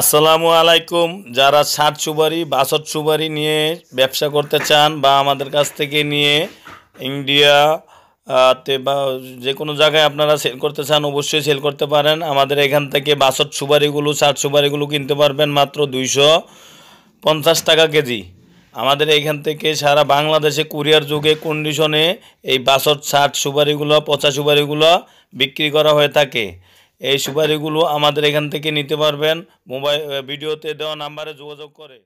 আসসালামু আলাইকুম যারা ষাট সুপারি বাষট সুপারি নিয়ে ব্যবসা করতে চান বা আমাদের কাছ থেকে নিয়ে ইন্ডিয়া তে বা যে কোনো জায়গায় আপনারা সেল করতে চান অবশ্যই সেল করতে পারেন আমাদের এখান থেকে বাষট সুপারিগুলো ষাট সুপারিগুলো কিনতে পারবেন মাত্র দুইশো পঞ্চাশ টাকা কেজি আমাদের এখান থেকে সারা বাংলাদেশে কুরিয়ার যুগে কন্ডিশনে এই বাষট ষাট সুপারিগুলো পচা সুপারিগুলো বিক্রি করা হয়ে থাকে এই সুপারিগুলো আমাদের এখান থেকে নিতে পারবেন মোবাইল ভিডিওতে দেওয়া নাম্বারে যোগাযোগ করে